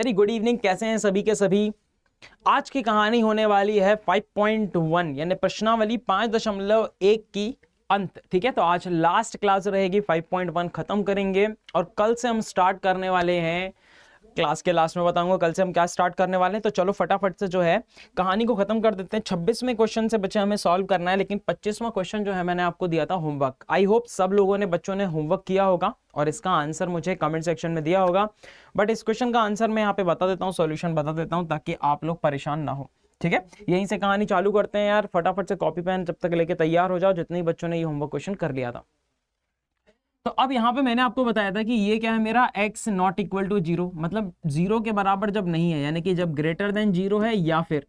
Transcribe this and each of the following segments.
Very good evening कैसे हैं सभी के सभी आज की कहानी होने वाली है 5.1 यानी प्रश्नावली पांच दशमलव एक की अंत ठीक है तो आज लास्ट क्लास रहेगी 5.1 खत्म करेंगे और कल से हम स्टार्ट करने वाले हैं क्लास के लास्ट में बताऊंगा कल से हम क्या स्टार्ट करने वाले हैं तो चलो फटाफट से जो है कहानी को खत्म कर देते हैं छब्बीसवें क्वेश्चन से बच्चे हमें सॉल्व करना है लेकिन पच्चीसवां क्वेश्चन जो है मैंने आपको दिया था होमवर्क आई होप सब लोगों ने बच्चों ने होमवर्क किया होगा और इसका आंसर मुझे कमेंट सेक्शन में दिया होगा बट इस क्वेश्चन का आंसर मैं यहाँ पे बता देता हूँ सोल्यूशन बता देता हूँ ताकि आप लोग परेशान ना हो ठीक है यहीं से कहानी चालू करते हैं यार फटाफट से कॉपी पेन जब तक लेके तैयार हो जाओ जितने बच्चों ने ये होमवर्क क्वेश्चन कर लिया था तो अब यहाँ पे मैंने आपको बताया था कि ये क्या है मेरा x not equal to zero मतलब जीरो के बराबर जब नहीं है यानी कि जब ग्रेटर देन जीरो है या फिर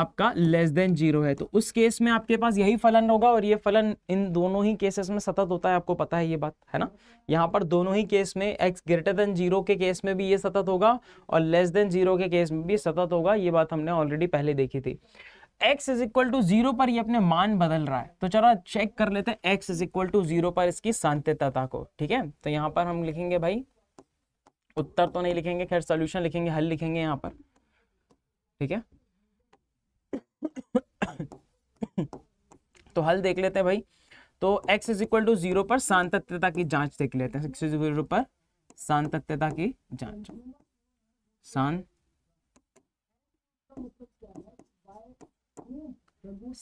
आपका लेस देन जीरो है तो उस केस में आपके पास यही फलन होगा और ये फलन इन दोनों ही केसेस में सतत होता है आपको पता है ये बात है ना यहाँ पर दोनों ही केस में एक्स ग्रेटर देन जीरो के केस में भी ये सतत होगा और लेस देन जीरो के केस में भी सतत होगा ये बात हमने ऑलरेडी पहले देखी थी x is equal to zero पर ये अपने मान बदल रहा है तो चलो चेक कर लेते हैं x is equal to zero पर इसकी सांतता को ठीक है तो यहाँ पर हम लिखेंगे भाई उत्तर तो नहीं लिखेंगे खैर सोल्यूशन लिखेंगे हल लिखेंगे यहाँ पर ठीक है तो हल देख लेते हैं भाई तो x is equal to zero पर सांतत्यता की जांच देख लेते हैं x इज इक्वल टू पर सांतत्यता की जांच सांत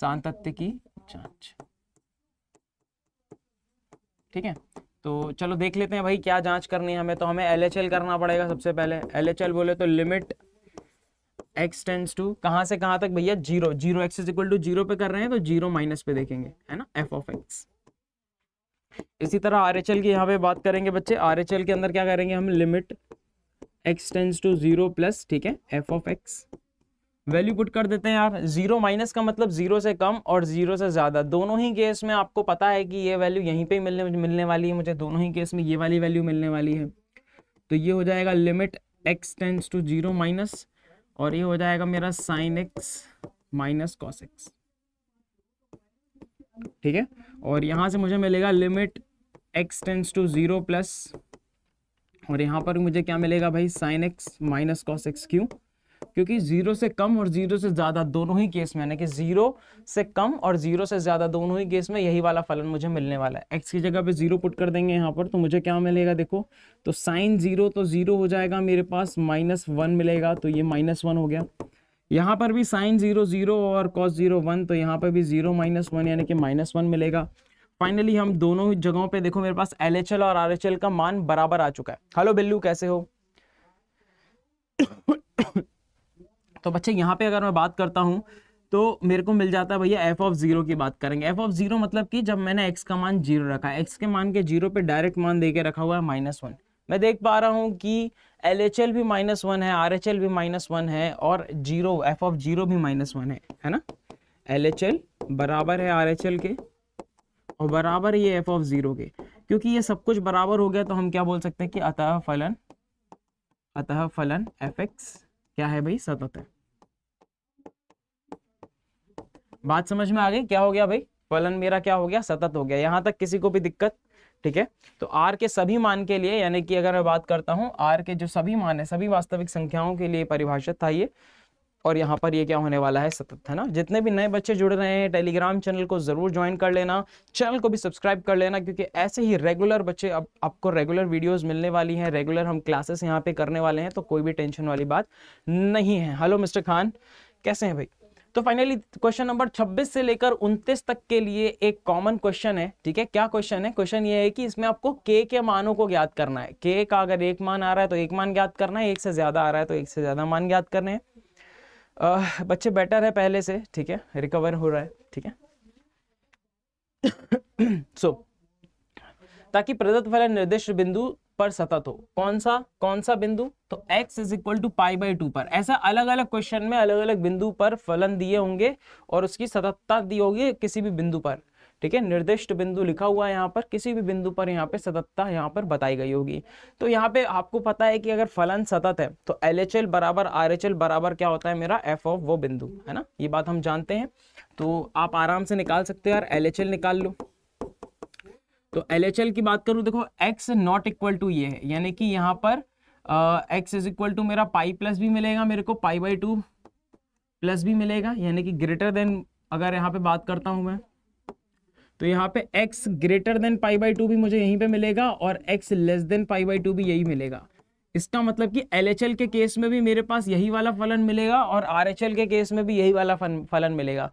सांतत्य की जांच ठीक है तो चलो देख लेते हैं भाई क्या जांच करनी है हमें तो हमें एल करना पड़ेगा सबसे पहले एल बोले तो लिमिट एक्स टेंस टू कहां से कहां तक भैया zero zero x is equal to zero पे कर रहे हैं तो जीरो माइनस पे देखेंगे है ना एफ ऑफ एक्स इसी तरह आर एच एल की यहाँ पे बात करेंगे बच्चे आर एच एल के अंदर क्या करेंगे हम limit x tends to zero plus ठीक है f of x value put कर देते हैं यार जीरो माइनस का मतलब जीरो से कम और जीरो से ज्यादा दोनों ही केस में आपको पता है कि ये वैल्यू यहीं पे मिलने मिलने वाली है मुझे दोनों ही केस में ये वाली वैल्यू मिलने वाली है तो ये हो जाएगा limit x tends to zero minus और ये हो जाएगा मेरा sine x minus cos x ठीक है और यहाँ से मुझे मिलेगा limit x tends to zero plus और यहाँ पर मुझे क्या मिलेगा भाई sine x minus cos x क्यू क्योंकि जीरो से कम और जीरो से ज्यादा दोनों ही केस में यानी कि जीरो से कम और जीरो से ज्यादा दोनों ही केस में यही वाला फलन मुझे मिलने वाला है एक्स की जगह पे जीरो पुट कर देंगे यहाँ पर तो मुझे क्या मिलेगा देखो तो साइन जीरो तो जीरो हो जाएगा मेरे पास माइनस वन मिलेगा तो ये माइनस वन हो गया यहाँ पर भी साइन जीरो जीरो और कॉस जीरो वन तो यहाँ पर भी जीरो माइनस वन यानी कि माइनस वन मिलेगा फाइनली हम दोनों ही जगहों पे देखो मेरे पास एल एच एल और आर एच एल का मान बराबर आ चुका है हेलो बिल्लू कैसे हो तो बच्चे यहाँ पे अगर मैं बात करता हूँ तो मेरे को मिल जाता है भैया एफ ऑफ जीरो की बात करेंगे एफ ऑफ जीरो मतलब कि जब मैंने एक्स का मान जीरो रखा है एक्स के मान के जीरो पे डायरेक्ट मान दे के रखा हुआ है माइनस वन मैं देख पा रहा हूँ कि एल एच एल भी माइनस वन है आर एच एल भी माइनस वन है और जीरो एफ ऑफ जीरो भी माइनस वन है है ना एल एच एल बराबर है आर एच एल के और बराबर ये एफ ऑफ जीरो के क्योंकि ये सब कुछ बराबर हो गया तो हम क्या बोल सकते हैं कि अतः फलन अतः फलन एफ एक्स क्या है भाई सतत है बात समझ में आ गई क्या हो गया भाई फलन मेरा क्या हो गया सतत हो गया यहाँ तक किसी को भी दिक्कत ठीक है तो आर के सभी मान के लिए यानी कि अगर मैं बात करता हूँ आर के जो सभी मान है सभी वास्तविक संख्याओं के लिए परिभाषित था ये और यहाँ पर ये क्या होने वाला है सतत है ना जितने भी नए बच्चे जुड़ रहे हैं टेलीग्राम चैनल को जरूर ज्वाइन कर लेना चैनल को भी सब्सक्राइब कर लेना क्योंकि ऐसे ही रेगुलर बच्चे अब आपको रेगुलर वीडियोस मिलने वाली हैं रेगुलर हम क्लासेस यहाँ पे करने वाले हैं तो कोई भी टेंशन वाली बात नहीं है हेलो मिस्टर खान कैसे हैं भाई तो फाइनली क्वेश्चन नंबर 26 से लेकर 29 तक के लिए एक कॉमन क्वेश्चन है ठीक है क्या क्वेश्चन है क्वेश्चन ये है कि इसमें आपको के के मानों को ज्ञात करना है के का अगर एक मान आ रहा है तो एक मान ज्ञात करना है एक से ज्यादा आ रहा है तो एक से ज्यादा मान ज्ञात करने हैं बच्चे बेटर है पहले से ठीक है रिकवर हो रहा है ठीक है सो so, ताकि प्रदत्त फलन निर्दिष्ट बिंदु पर सतत हो कौन सा कौन सा बिंदु तो x is equal to pi by two पर ऐसा अलग अलग क्वेश्चन में अलग अलग बिंदु पर फलन दिए होंगे और उसकी सततता दी होगी किसी भी बिंदु पर ठीक है निर्दिष्ट बिंदु लिखा हुआ है यहाँ पर किसी भी बिंदु पर यहाँ पे सततता यहाँ पर बताई गई होगी तो यहाँ पे आपको पता है कि अगर फलन सतत है तो एल एच एल बराबर आर एच एल बराबर क्या होता है मेरा एफ ऑफ वो बिंदु है ना ये बात हम जानते हैं तो आप आराम से निकाल सकते हो यार एल एच एल निकाल लो तो एल की बात करूं देखो एक्स नॉट इक्वल टू ये है यानी कि यहाँ पर एक्स इज इक्वल टू मेरा पाई प्लस भी मिलेगा मेरे को पाई बाई टू प्लस भी मिलेगा यानी कि ग्रेटर देन अगर यहाँ पे बात करता हूं मैं तो यहाँ पे x greater than pi by two भी मुझे यहीं पे मिलेगा और x less than pi by two भी यही मिलेगा इसका मतलब कि एल के केस में भी मेरे पास यही वाला फलन मिलेगा और आर के केस में भी यही वाला फलन मिलेगा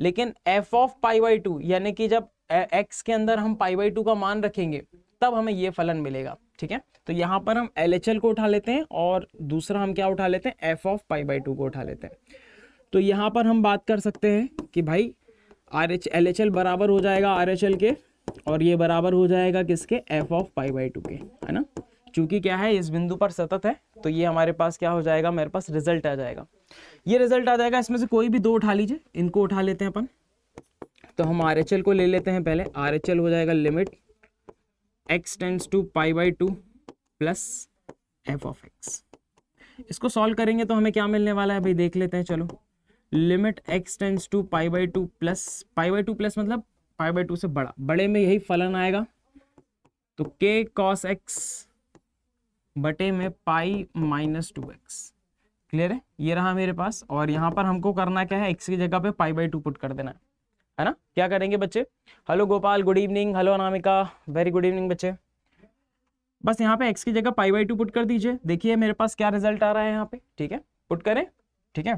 लेकिन f of pi by two यानी कि जब एक्स के अंदर हम पाई बाई टू का मान रखेंगे तब हमें ये फलन मिलेगा ठीक है तो यहाँ पर हम एल को उठा लेते हैं और दूसरा हम क्या उठा लेते हैं f of pi by two को उठा लेते हैं तो यहाँ पर हम बात कर सकते हैं कि भाई R H L H L बराबर हो जाएगा आर एच एल के और ये बराबर हो जाएगा किसके f of pi by two के है ना चूंकि क्या है इस बिंदु पर सतत है तो ये हमारे पास क्या हो जाएगा मेरे पास रिजल्ट आ जाएगा ये रिजल्ट आ जाएगा इसमें से कोई भी दो उठा लीजिए इनको उठा लेते हैं अपन तो हम आर एच एल को ले लेते हैं पहले आर एच एल हो जाएगा limit x tends to pi by two plus f of x इसको सॉल्व करेंगे तो हमें क्या मिलने वाला है भाई देख लेते हैं चलो limit x tends to pi by two plus pi by two plus मतलब पाई बाई टू से बड़ा बड़े में यही फलन आएगा तो के कॉस एक्स बटे में pi minus two x clear है ये रहा मेरे पास और यहाँ पर हमको करना क्या है एक्स की जगह पे पाई बाई टू पुट कर देना है है ना क्या करेंगे बच्चे hello Gopal good evening hello Anamika very good evening बच्चे बस यहाँ पे एक्स की जगह पाई बाई टू पुट कर दीजिए देखिए मेरे पास क्या रिजल्ट आ रहा है यहाँ पे ठीक है पुट करें ठीक है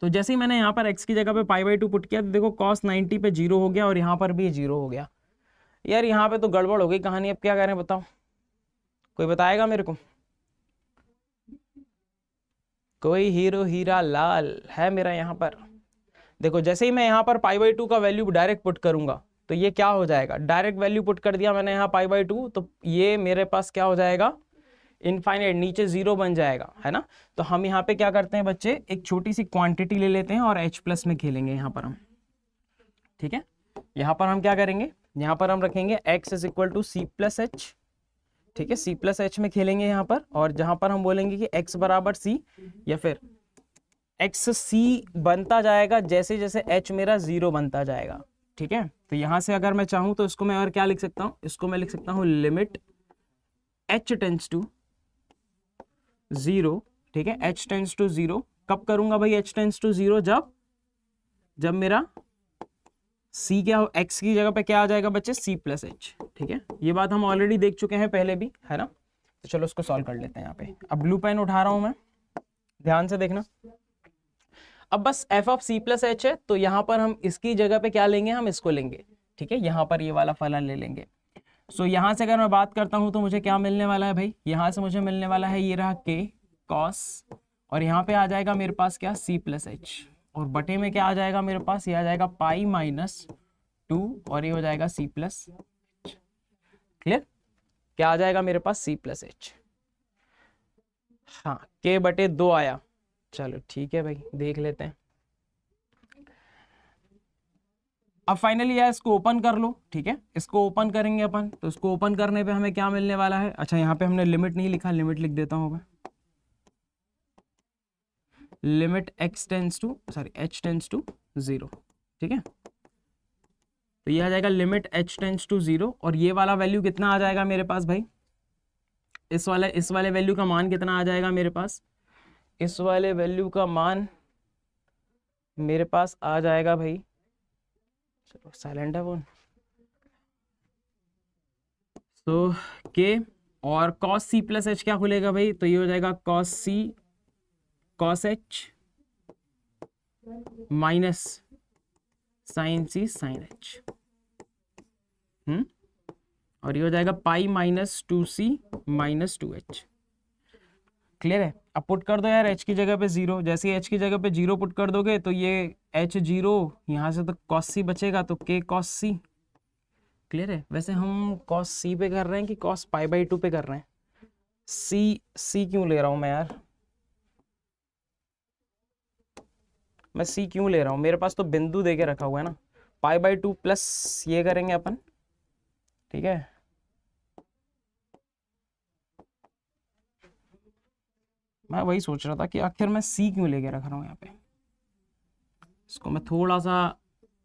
तो जैसे ही मैंने यहाँ पर एक्स की जगह पे पाई बाई टू पुट किया तो देखो कॉस नाइनटी पे जीरो हो गया और यहाँ पर भी जीरो हो गया यार यहाँ पे तो गड़बड़ हो गई कहानी अब क्या करें बताओ कोई बताएगा मेरे को कोई हीरो हीरा लाल है मेरा यहाँ पर देखो जैसे ही मैं यहाँ पर पाई बाई टू का वैल्यू डायरेक्ट पुट करूंगा तो ये क्या हो जाएगा डायरेक्ट वैल्यू पुट कर दिया मैंने यहाँ पाई बाई टू तो ये मेरे पास क्या हो जाएगा इनफाइनाइट नीचे जीरो बन जाएगा है ना तो हम यहाँ पे क्या करते हैं बच्चे एक छोटी सी क्वांटिटी ले लेते हैं और एच प्लस में खेलेंगे यहाँ पर हम ठीक है यहाँ पर हम क्या करेंगे यहाँ पर हम रखेंगे x is equal to c plus h ठीक है सी प्लस एच में खेलेंगे यहाँ पर और जहाँ पर हम बोलेंगे कि एक्स बराबर सी या फिर एक्स सी बनता जाएगा जैसे जैसे एच मेरा जीरो बनता जाएगा ठीक है तो यहां से अगर मैं चाहूं तो इसको मैं और क्या लिख सकता हूं इसको मैं लिख सकता हूं limit h tends to zero ठीक है एच टेंस टू जीरो कब करूंगा भाई एच टेंस टू जीरो जब जब मेरा सी क्या हो एक्स की जगह पे क्या आ जाएगा बच्चे सी प्लस एच ठीक है ये बात हम ऑलरेडी देख चुके हैं पहले भी है ना तो चलो उसको सॉल्व कर लेते हैं यहाँ पे अब ब्लू पेन उठा रहा हूं मैं ध्यान से देखना अब बस f of c plus h है तो यहाँ पर हम इसकी जगह पे क्या लेंगे हम इसको लेंगे ठीक है यहाँ पर ये वाला फलन ले लेंगे सो so, यहाँ से अगर मैं बात करता हूँ तो मुझे क्या मिलने वाला है भाई यहाँ से मुझे मिलने वाला है ये रहा के कॉस और यहाँ पे आ जाएगा मेरे पास क्या सी प्लस एच और बटे में क्या आ जाएगा मेरे पास ये आ जाएगा पाई माइनस टू और ये हो जाएगा सी प्लस क्लियर क्या आ जाएगा मेरे पास सी प्लस एच हाँ के बटे दो आया चलो ठीक है भाई देख लेते हैं अब फाइनली यार इसको ओपन कर लो ठीक है इसको ओपन करेंगे अपन तो इसको ओपन करने पे हमें क्या मिलने वाला है अच्छा यहाँ पे हमने लिमिट नहीं लिखा लिमिट लिख देता हूँ मैं limit x tends to sorry h tends to zero ठीक है तो ये आ जाएगा limit h tends to zero और ये वाला वैल्यू कितना आ जाएगा मेरे पास भाई इस वाले इस वाले वैल्यू का मान कितना आ जाएगा मेरे पास इस वाले वैल्यू का मान मेरे पास आ जाएगा भाई चलो साइलेंट है वो तो के और कॉस सी प्लस एच क्या खुलेगा भाई तो ये हो जाएगा cos c cos h minus sine c sine h hmm और ये हो जाएगा pi minus two c minus two h clear है अब पुट कर दो यार एच की जगह पे जीरो जैसे एच की जगह पे जीरो पुट कर दोगे तो ये एच जीरो यहाँ से तो कॉस सी बचेगा तो के कॉस सी क्लियर है वैसे हम कॉस सी पे कर रहे हैं कि कॉस पाई बाई टू पे कर रहे हैं सी सी क्यों ले रहा हूँ मैं यार मैं सी क्यों ले रहा हूँ मेरे पास तो बिंदु दे के रखा हुआ है ना पाई बाई टू प्लस ये करेंगे अपन ठीक है मैं वही सोच रहा था कि आखिर मैं सी क्यों लेके रख रहा हूँ यहाँ पे इसको मैं थोड़ा सा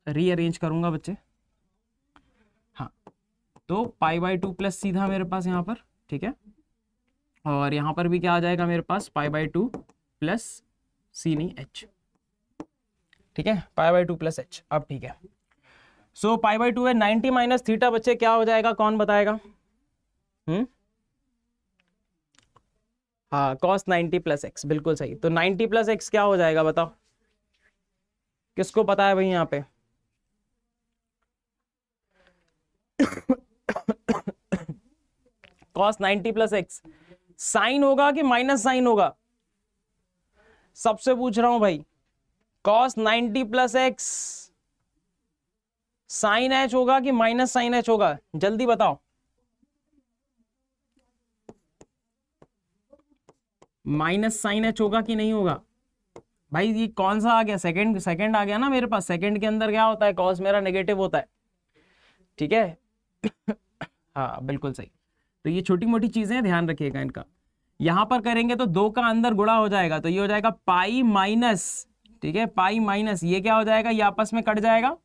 रीअरेंज करूँगा बच्चे हाँ तो pi by two plus c था मेरे पास यहाँ पर ठीक है और यहाँ पर भी क्या आ जाएगा मेरे पास pi by two plus c नहीं एच ठीक है pi by two plus h अब ठीक है सो पाई बाई टू है नाइनटी माइनस थीटा बच्चे क्या हो जाएगा कौन बताएगा हम्म हाँ कॉस नाइन्टी प्लस एक्स बिल्कुल सही तो नाइन्टी प्लस एक्स क्या हो जाएगा बताओ किसको पता है भाई यहाँ पे cos ninety plus x sine होगा कि माइनस साइन होगा सबसे पूछ रहा हूं भाई cos ninety plus x sine h होगा कि माइनस साइन एच होगा जल्दी बताओ माइनस साइन एच होगा कि नहीं होगा भाई ये कौन सा आ गया सेकंड सेकंड आ गया ना मेरे पास सेकंड के अंदर क्या होता है कॉस मेरा नेगेटिव होता है ठीक है हाँ बिल्कुल सही तो ये छोटी मोटी चीजें ध्यान रखिएगा इनका यहां पर करेंगे तो दो का अंदर गुड़ा हो जाएगा तो ये हो जाएगा पाई माइनस ठीक है पाई माइनस ये क्या हो जाएगा ये आपस में कट जाएगा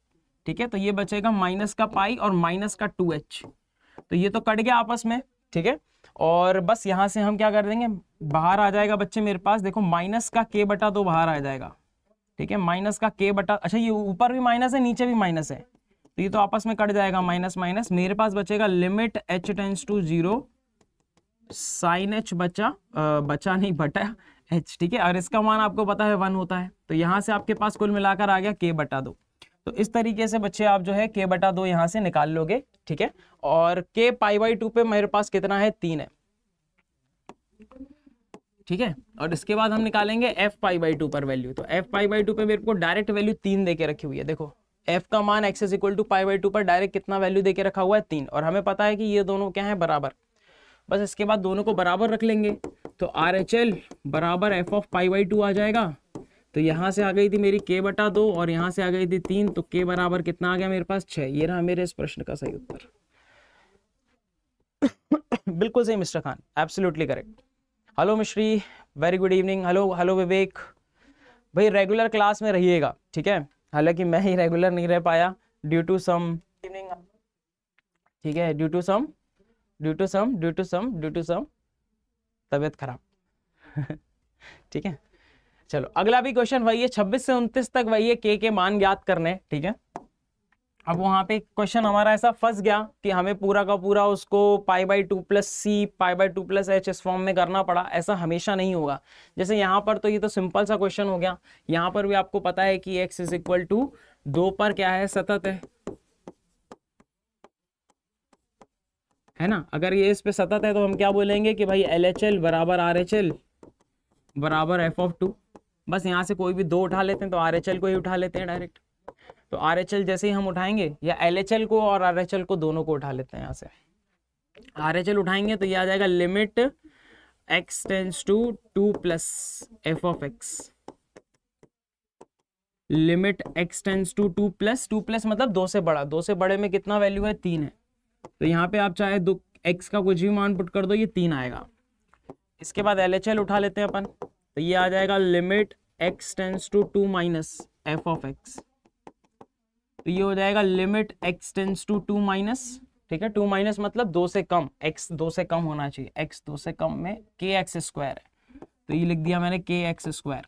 ठीक है तो ये बचेगा माइनस का पाई और माइनस का टू एच तो ये तो कट गया आपस में ठीक है और बस यहाँ से हम क्या कर देंगे बाहर आ जाएगा बच्चे मेरे पास देखो माइनस का के बटा दो तो बाहर आ जाएगा ठीक है माइनस का के बटा अच्छा ये ऊपर भी माइनस है नीचे भी माइनस है तो ये तो आपस में कट जाएगा माइनस माइनस मेरे पास बचेगा limit h tends to zero sine h बचा बचा नहीं बटा एच ठीक है और इसका मान आपको पता है वन होता है तो यहाँ से आपके पास कुल मिलाकर आ गया के बटा दो तो इस तरीके से बच्चे आप जो है के बटा दो यहाँ से निकाल लोगे ठीक है और के पाई बाई टू पे मेरे पास कितना है तीन है ठीक है और इसके बाद हम निकालेंगे एफ पाई बाई टू पर वैल्यू तो एफ पाई बाई टू पे मेरे को डायरेक्ट वैल्यू तीन दे के रखी हुई है देखो एफ का मान x is equal to pi by two पर डायरेक्ट कितना वैल्यू दे के रखा हुआ है तीन और हमें पता है कि ये दोनों क्या है बराबर बस इसके बाद दोनों को बराबर रख लेंगे तो आर एच एल बराबर f of pi by two आ जाएगा तो यहाँ से आ गई थी मेरी के बटा दो और यहाँ से आ गई थी तीन तो के बराबर कितना आ गया मेरे पास छः ये रहा मेरे इस प्रश्न का सही उत्तर बिल्कुल सही mister Khan absolutely correct hello Mishri very good evening hello hello Vivek भाई रेगुलर क्लास में रहिएगा ठीक है हालांकि मैं ही रेगुलर नहीं रह पाया ड्यू टू सम ठीक है due to some due to some due to some due to some तबीयत खराब ठीक है चलो अगला भी क्वेश्चन वही है छब्बीस से उनतीस तक वही है के के मान ज्ञात करने ठीक है अब वहां पे क्वेश्चन हमारा ऐसा फंस गया कि हमें पूरा का पूरा उसको pi by two plus c pi by two plus h इस फॉर्म में करना पड़ा ऐसा हमेशा नहीं होगा जैसे यहाँ पर तो ये तो सिंपल सा क्वेश्चन हो गया यहाँ पर भी आपको पता है कि एक्स इज इक्वल टू दो पर क्या है सतत है है ना अगर ये इस पे सतत है तो हम क्या बोलेंगे कि भाई एल एच एल बराबर आर एच एल बराबर एफ ऑफ टू बस यहाँ से कोई भी दो उठा लेते हैं तो आर को ही उठा लेते हैं डायरेक्ट तो आर जैसे ही हम उठाएंगे या एल को और आर को दोनों को उठा लेते हैं यहाँ से आर उठाएंगे तो ये आ जाएगा limit x tends to two plus f of x limit x tends to two plus two plus मतलब दो से बड़ा दो से बड़े में कितना वैल्यू है तीन है तो यहाँ पे आप चाहे दो एक्स का कुछ भी मान पुट कर दो ये तीन आएगा इसके बाद एल उठा लेते हैं अपन तो ये आ जाएगा limit x tends to two minus f of x तो ये हो जाएगा limit x tends to two minus ठीक है टू माइनस मतलब दो से कम एक्स दो से कम होना चाहिए एक्स दो से कम में के एक्स स्क्वायर है तो ये लिख दिया मैंने के एक्स स्क्वायर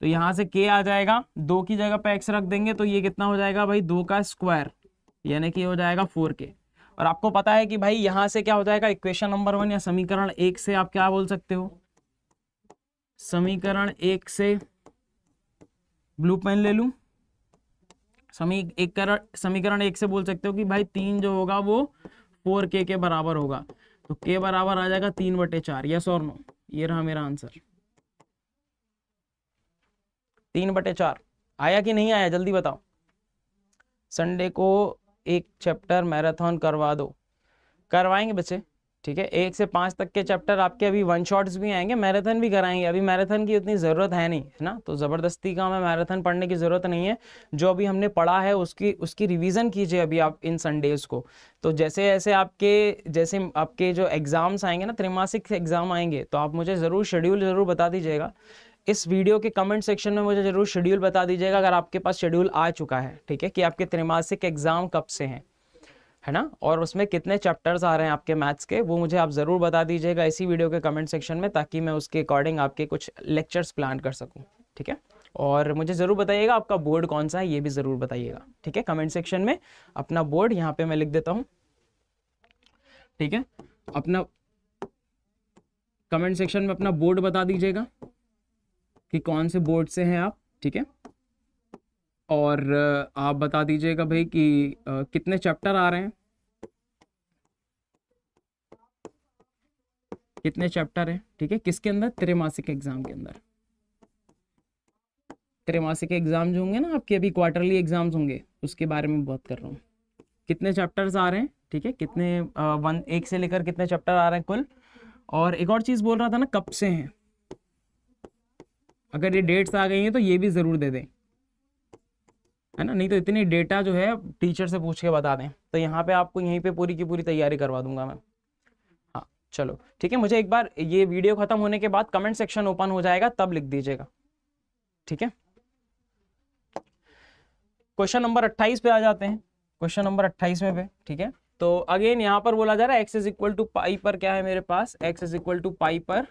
तो यहां से के आ जाएगा दो की जगह पे एक्स रख देंगे तो ये कितना हो जाएगा भाई दो का स्क्वायर यानी कि हो जाएगा फोर के और आपको पता है कि भाई यहाँ से क्या हो जाएगा इक्वेशन नंबर वन या समीकरण एक से आप क्या बोल सकते हो समीकरण एक से ब्लू पेन ले लू समी एक समीकरण एक से बोल सकते हो कि भाई तीन जो होगा वो फोर के के बराबर होगा तो के बराबर आ जाएगा तीन बटे चार यस और नो ये रहा मेरा आंसर तीन बटे चार आया कि नहीं आया जल्दी बताओ संडे को एक चैप्टर मैराथन करवा दो करवाएंगे बच्चे ठीक है एक से पाँच तक के चैप्टर आपके अभी वन शॉट्स भी आएंगे मैराथन भी कराएंगे अभी मैराथन की उतनी ज़रूरत है नहीं है ना तो ज़बरदस्ती का हमें मैराथन पढ़ने की ज़रूरत नहीं है जो अभी हमने पढ़ा है उसकी उसकी रिवीजन कीजिए अभी आप इन संडेज़ को तो जैसे जैसे आपके जैसे आपके जो एग्ज़ाम्स आएंगे ना त्रिमासिक एग्ज़ाम आएंगे तो आप मुझे ज़रूर शेड्यूल ज़रूर बता दीजिएगा इस वीडियो के कमेंट सेक्शन में मुझे ज़रूर शेड्यूल बता दीजिएगा अगर आपके पास शेड्यूल आ चुका है ठीक है कि आपके त्रिमासिक एग्ज़ाम कब से हैं है ना और उसमें कितने चैप्टर्स आ रहे हैं आपके मैथ्स के वो मुझे आप ज़रूर बता दीजिएगा इसी वीडियो के कमेंट सेक्शन में ताकि मैं उसके अकॉर्डिंग आपके कुछ लेक्चर्स प्लान कर सकूँ ठीक है और मुझे ज़रूर बताइएगा आपका बोर्ड कौन सा है ये भी ज़रूर बताइएगा ठीक है कमेंट सेक्शन में अपना बोर्ड यहाँ पे मैं लिख देता हूँ ठीक है अपना कमेंट सेक्शन में अपना बोर्ड बता दीजिएगा कि कौन से बोर्ड से हैं आप ठीक है और आप बता दीजिएगा भाई कि कितने चैप्टर आ रहे हैं कितने चैप्टर है ठीक है किसके अंदर त्रिमासिक एग्जाम के अंदर त्रिमासिक एग्जाम जो होंगे ना आपके अभी क्वार्टरली एग्जाम्स होंगे उसके बारे में बात कर रहा हूँ कितने चैप्टर्स आ रहे हैं ठीक है कितने आ, वन एक से लेकर कितने चैप्टर आ रहे हैं कुल और एक और चीज़ बोल रहा था ना कब से हैं अगर ये डेट्स आ गई हैं तो ये भी ज़रूर दे दें है ना नहीं तो इतनी डेटा जो है टीचर से पूछ के बता दें तो यहाँ पे आपको यहीं पे पूरी की पूरी तैयारी करवा दूंगा मैं चलो ठीक है मुझे एक बार ये वीडियो खत्म होने के बाद कमेंट सेक्शन ओपन हो जाएगा तब लिख दीजिएगा ठीक है क्वेश्चन नंबर 28 पे आ जाते हैं क्वेश्चन नंबर 28 में पे ठीक है तो अगेन यहां पर बोला जा रहा है x is equal to pi पर क्या है मेरे पास x is equal to pi पर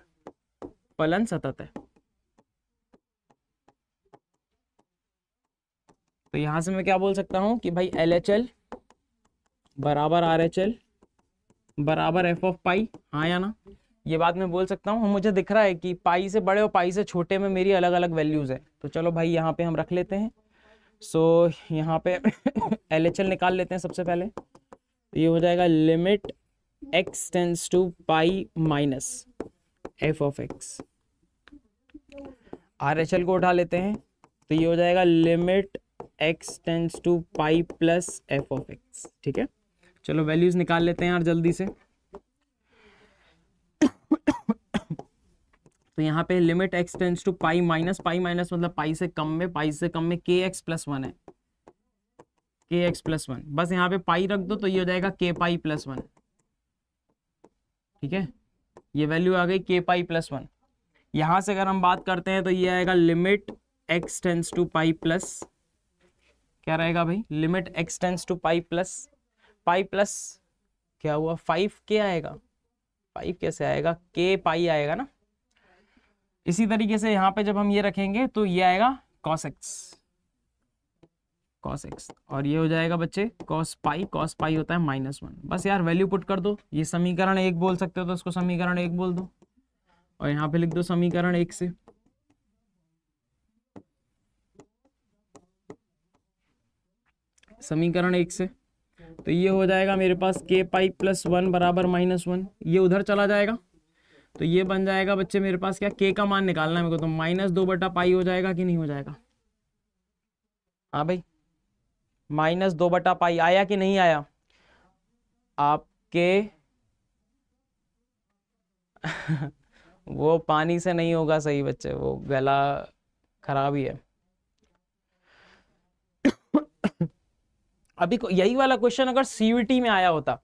फलन सतत है तो यहां से मैं क्या बोल सकता हूं कि भाई एल एच एल बराबर आर एच एल बराबर एफ ऑफ पाई हाँ या ना ये बात मैं बोल सकता हूँ मुझे दिख रहा है कि पाई से बड़े और पाई से छोटे में मेरी अलग अलग वैल्यूज़ है तो चलो भाई यहाँ पे हम रख लेते हैं सो so, यहाँ पे एल निकाल लेते हैं सबसे पहले तो ये हो जाएगा limit x tends to pi minus f of x R H L को उठा लेते हैं तो ये हो जाएगा limit x tends to pi plus f of x ठीक है चलो वैल्यूज निकाल लेते हैं यार जल्दी से तो यहाँ पे limit x tends to pi minus pi minus मतलब पाई से कम में पाई से कम में के एक्स प्लस वन है के एक्स प्लस वन बस यहाँ पे पाई रख दो तो ये हो जाएगा के पाई प्लस वन ठीक है ये वैल्यू आ गई के पाई प्लस वन यहां से अगर हम बात करते हैं तो ये आएगा limit x tends to pi plus क्या रहेगा भाई limit x tends to pi plus pi plus क्या हुआ फाइव के आएगा फाइव कैसे आएगा के पाई आएगा ना इसी तरीके से यहां पे जब हम ये रखेंगे तो ये आएगा कॉस एक्स कॉस एक्स और ये हो जाएगा बच्चे कॉस पाई कॉस पाई होता है माइनस वन बस यार वैल्यू पुट कर दो ये समीकरण एक बोल सकते हो तो उसको समीकरण एक बोल दो और यहाँ पे लिख दो समीकरण एक से समीकरण एक से तो ये हो जाएगा मेरे पास के पाई प्लस वन बराबर माइनस वन ये उधर चला जाएगा तो ये बन जाएगा बच्चे मेरे पास क्या के का मान निकालना है मेरे को तो माइनस दो बटा पाई हो जाएगा कि नहीं हो जाएगा हाँ भाई माइनस दो बटा पाई आया कि नहीं आया आपके वो पानी से नहीं होगा सही बच्चे वो गला खराब ही है अभी यही वाला क्वेश्चन अगर सीयूटी में आया होता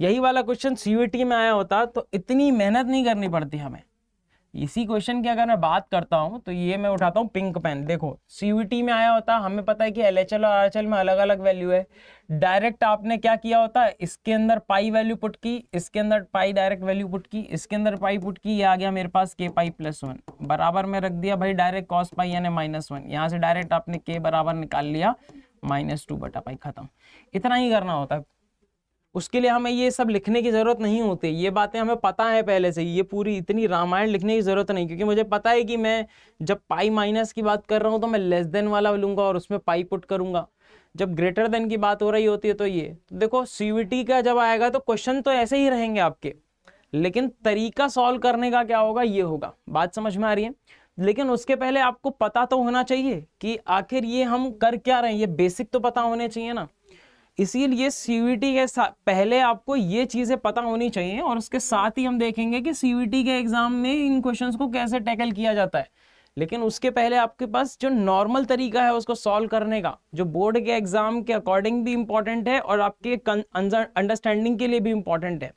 यही वाला क्वेश्चन सीयूटी में आया होता तो इतनी मेहनत नहीं करनी पड़ती हमें इसी क्वेश्चन की अगर मैं बात करता हूँ तो ये मैं उठाता हूँ पिंक पेन देखो सीयूटी में आया होता हमें पता है कि एल और आर में अलग अलग वैल्यू है डायरेक्ट आपने क्या किया होता है इसके अंदर पाई वैल्यू पुट की इसके अंदर पाई डायरेक्ट वैल्यू पुट की इसके अंदर पाई पुट की ये आ गया मेरे पास के पाई प्लस वन बराबर में रख दिया भाई डायरेक्ट कॉस पाई यानी माइनस वन यहाँ से डायरेक्ट आपने के बराबर निकाल लिया माइनस टू बटा पाई खत्म इतना ही करना होता है उसके लिए हमें ये सब लिखने की ज़रूरत नहीं होती ये बातें हमें पता है पहले से ये पूरी इतनी रामायण लिखने की ज़रूरत नहीं क्योंकि मुझे पता है कि मैं जब पाई माइनस की बात कर रहा हूँ तो मैं लेस देन वाला लूंगा और उसमें पाई पुट करूंगा जब ग्रेटर देन की बात हो रही होती है तो ये तो देखो सीवीटी का जब आएगा तो क्वेश्चन तो ऐसे ही रहेंगे आपके लेकिन तरीका सॉल्व करने का क्या होगा ये होगा बात समझ में आ रही है लेकिन उसके पहले आपको पता तो होना चाहिए कि आखिर ये हम कर क्या रहे हैं ये बेसिक तो पता होने चाहिए ना इसीलिए सीवीटी के पहले आपको ये चीज़ें पता होनी चाहिए और उसके साथ ही हम देखेंगे कि सीवीटी के एग्ज़ाम में इन क्वेश्चंस को कैसे टैकल किया जाता है लेकिन उसके पहले आपके पास जो नॉर्मल तरीका है उसको सॉल्व करने का जो बोर्ड के एग्ज़ाम के अकॉर्डिंग भी इम्पॉर्टेंट है और आपके अंडरस्टैंडिंग के लिए भी इम्पॉर्टेंट है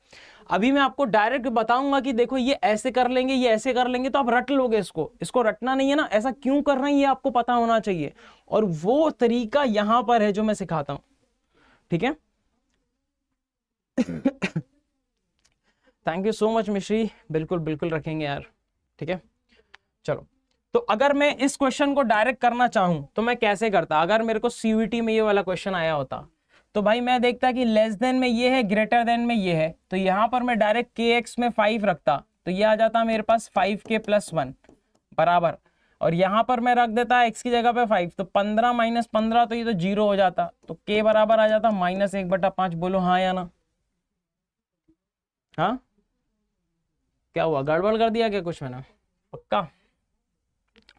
अभी मैं आपको डायरेक्ट बताऊंगा कि देखो ये ऐसे कर लेंगे ये ऐसे कर लेंगे तो आप रट लोगे इसको इसको रटना नहीं है ना ऐसा क्यों कर रहे हैं ये आपको पता होना चाहिए और वो तरीका यहां पर है जो मैं सिखाता हूं ठीक है थैंक यू सो मच मिश्री बिल्कुल बिल्कुल रखेंगे यार ठीक है चलो तो अगर मैं इस क्वेश्चन को डायरेक्ट करना चाहूं तो मैं कैसे करता अगर मेरे को सीवीटी में ये वाला क्वेश्चन आया होता तो भाई मैं देखता कि लेस देन में ये है ग्रेटर देन में ये है तो यहाँ पर मैं डायरेक्ट के एक्स में फाइव रखता तो ये आ जाता मेरे पास फाइव के प्लस वन बराबर और यहाँ पर मैं रख देता एक्स की जगह पे फाइव तो पंद्रह माइनस पंद्रह तो ये तो जीरो हो जाता तो के बराबर आ जाता माइनस एक बटा पांच बोलो हाँ या ना हाँ क्या हुआ गड़बड़ कर दिया क्या कुछ मैंने पक्का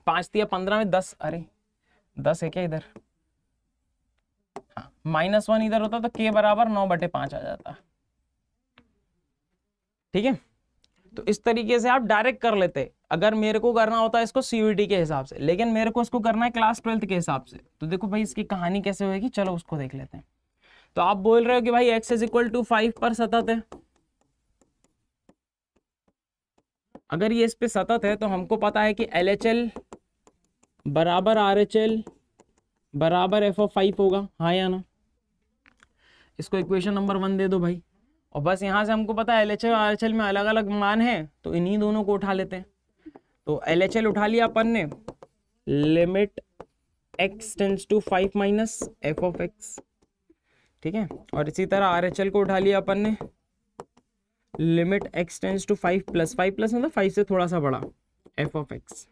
पाँच दिया पंद्रह में दस अरे दस है क्या इधर माइनस हाँ, वन इधर होता तो के बराबर नौ बटे पांच आ जाता ठीक है तो इस तरीके से आप डायरेक्ट कर लेते अगर मेरे को करना होता है इसको सीयूटी के हिसाब से लेकिन मेरे को इसको करना है क्लास ट्वेल्थ के हिसाब से तो देखो भाई इसकी कहानी कैसे होगी चलो उसको देख लेते हैं तो आप बोल रहे हो कि भाई x is equal to five पर सतत है अगर ये इस पे सतत है तो हमको पता है कि एल एच एल बराबर आर एच एल बराबर एफ ऑफ फाइव होगा हाँ या ना इसको इक्वेशन नंबर वन दे दो भाई और बस यहाँ से हमको पता है L H L R H L में अलग अलग मान है तो इन्हीं दोनों को उठा लेते हैं तो एल एच एल उठा लिया अपन ने limit x tends to five minus f of x ठीक है और इसी तरह आर एच एल को उठा लिया अपन ने limit x tends to five plus five plus मतलब फाइव से थोड़ा सा बड़ा एफ ऑफ एक्स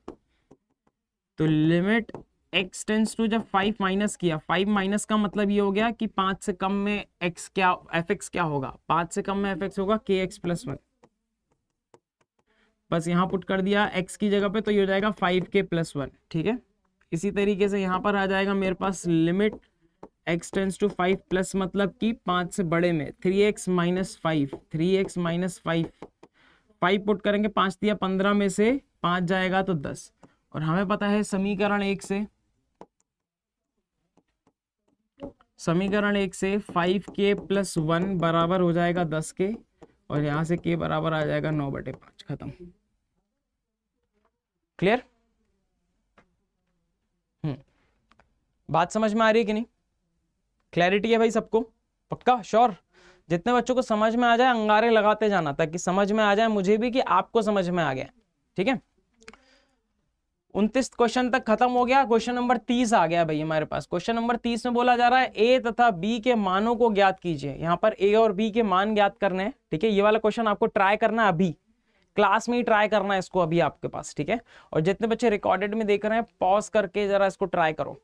तो लिमिट एक्स टेंस टू जब फाइव माइनस किया फाइव माइनस का मतलब ये हो गया कि पांच से कम में एक्स क्या एफ एक्स क्या होगा पांच से कम में एफ एक्स होगा के एक्स प्लस वन बस यहां पुट कर दिया एक्स की जगह पे तो ये हो जाएगा फाइव के प्लस वन ठीक है इसी तरीके से यहां पर आ जाएगा मेरे पास limit x tends to five plus मतलब कि पाँच से बड़े में three x minus five three x minus five five put करेंगे पाँच दिया पंद्रह में से पाँच जाएगा तो दस और हमें पता है समीकरण एक से समीकरण एक से फाइव के प्लस वन बराबर हो जाएगा दस के और यहाँ से के बराबर आ जाएगा नौ बटे पांच खत्म क्लियर हम्म। बात समझ में आ रही है कि नहीं क्लैरिटी है भाई सबको पक्का श्योर जितने बच्चों को समझ में आ जाए अंगारे लगाते जाना ताकि समझ में आ जाए मुझे भी कि आपको समझ में आ गया ठीक है उनतीस क्वेश्चन तक खत्म हो गया क्वेश्चन नंबर तीस आ गया भाई हमारे पास क्वेश्चन नंबर तीस में बोला जा रहा है ए तथा बी के मानों को ज्ञात कीजिए यहाँ पर ए और बी के मान ज्ञात करने हैं ठीक है ये वाला क्वेश्चन आपको ट्राई करना है अभी क्लास में ही ट्राई करना है इसको अभी आपके पास ठीक है और जितने बच्चे रिकॉर्डेड में देख रहे हैं पॉज करके जरा इसको ट्राई करो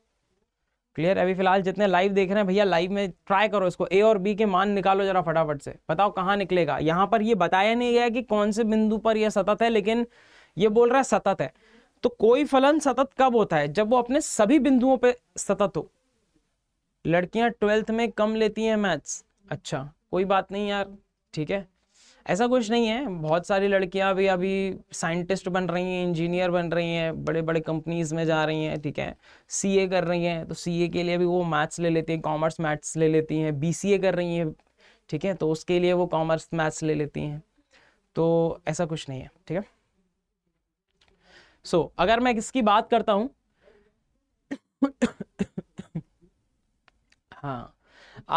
क्लियर अभी फिलहाल जितने लाइव देख रहे हैं भैया लाइव में ट्राई करो इसको ए और बी के मान निकालो जरा फटाफट से बताओ कहाँ निकलेगा यहाँ पर ये बताया नहीं गया कि कौन से बिंदु पर यह सतत है लेकिन ये बोल रहा है सतत है तो कोई फलन सतत कब होता है जब वो अपने सभी बिंदुओं पे सतत हो लड़कियां ट्वेल्थ में कम लेती हैं मैथ्स अच्छा कोई बात नहीं यार ठीक है ऐसा कुछ नहीं है बहुत सारी लड़कियां भी अभी साइंटिस्ट बन रही हैं इंजीनियर बन रही हैं बड़े बड़े कंपनीज में जा रही हैं ठीक है सीए कर रही हैं तो सीए के लिए भी वो मैथ्स ले लेती हैं कॉमर्स मैथ्स ले लेती हैं बीसीए कर रही हैं ठीक है तो उसके लिए वो कॉमर्स मैथ्स ले लेती हैं तो ऐसा कुछ नहीं है ठीक है सो so, अगर मैं इसकी बात करता हूं हाँ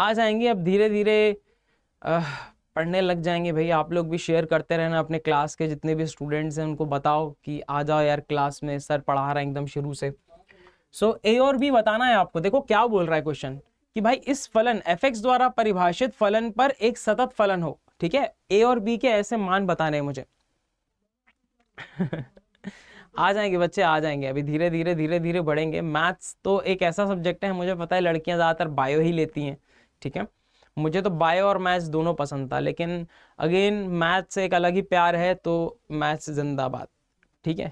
आ जाएंगे अब धीरे धीरे पढ़ने लग जाएंगे भाई आप लोग भी शेयर करते रहना अपने क्लास के जितने भी स्टूडेंट्स हैं उनको बताओ कि आ जाओ यार क्लास में सर पढ़ा रहा है एकदम शुरू से सो so, ए और बी बताना है आपको देखो क्या बोल रहा है क्वेश्चन कि भाई इस फलन एफ एक्स द्वारा परिभाषित फलन पर एक सतत फलन हो ठीक है ए और बी के ऐसे मान बताने मुझे आ जाएंगे बच्चे आ जाएंगे अभी धीरे धीरे धीरे धीरे बढ़ेंगे मैथ्स तो एक ऐसा सब्जेक्ट है मुझे पता है लड़कियां ज़्यादातर बायो ही लेती हैं ठीक है मुझे तो बायो और मैथ्स दोनों पसंद था लेकिन अगेन मैथ्स से एक अलग ही प्यार है तो मैथ्स जिंदाबाद ठीक है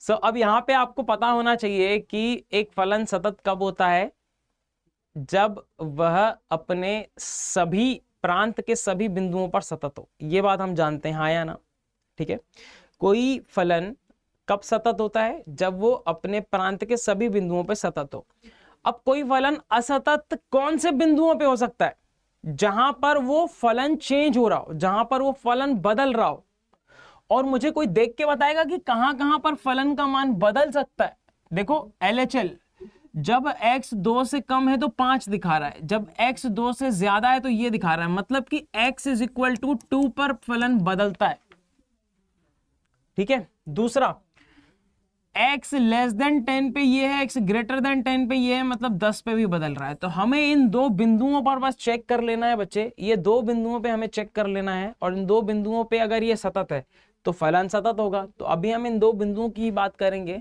सो so, अब यहाँ पे आपको पता होना चाहिए कि एक फलन सतत कब होता है जब वह अपने सभी प्रांत के सभी बिंदुओं पर सतत हो ये बात हम जानते हैं हाँ या ना ठीक है कोई फलन कब सतत होता है जब वो अपने प्रांत के सभी बिंदुओं पर सतत हो अब कोई फलन असतत कौन से बिंदुओं पर हो सकता है जहां पर वो फलन चेंज हो रहा हो जहां पर वो फलन बदल रहा हो और मुझे कोई देख के बताएगा कि कहां कहां पर फलन का मान बदल सकता है देखो एल जब x दो से कम है तो पांच दिखा रहा है जब x दो से ज्यादा है तो ये दिखा रहा है मतलब कि x is equal to two पर फलन बदलता है ठीक है दूसरा x लेस देन टेन पे ये है x ग्रेटर देन टेन पे ये है मतलब 10 पे भी बदल रहा है तो हमें इन दो बिंदुओं पर बस चेक कर लेना है बच्चे ये दो बिंदुओं पे हमें चेक कर लेना है और इन दो बिंदुओं पे अगर ये सतत है तो फलन सतत होगा तो अभी हम इन दो बिंदुओं की बात करेंगे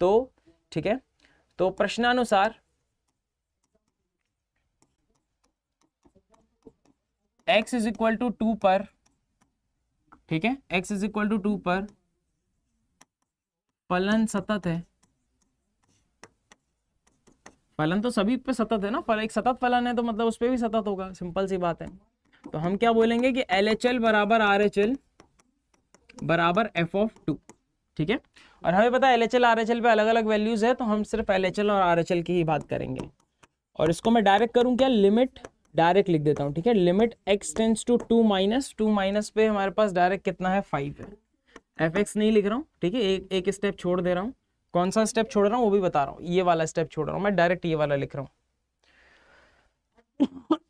तो ठीक है तो प्रश्नानुसार x is equal to two पर ठीक है x is equal to two पर फलन सतत है फलन तो सभी पे सतत है ना फल एक सतत फलन है तो मतलब उस पर भी सतत होगा सिंपल सी बात है तो हम क्या बोलेंगे कि एल एच एल बराबर आर एच एल बराबर एफ ऑफ टू ठीक है और हमें पता है L H L R H L पे अलग अलग वैल्यूज है तो हम सिर्फ एल एच एल और आर एच एल की ही बात करेंगे और इसको मैं डायरेक्ट करूँ क्या लिमिट डायरेक्ट लिख देता हूँ ठीक है limit x tends to two minus two minus पे हमारे पास डायरेक्ट कितना है फाइव है एफ एक्स नहीं लिख रहा हूँ ठीक है एक एक स्टेप छोड़ दे रहा हूँ कौन सा स्टेप छोड़ रहा हूँ वो भी बता रहा हूँ ये वाला स्टेप छोड़ रहा हूँ मैं डायरेक्ट ये वाला लिख रहा हूँ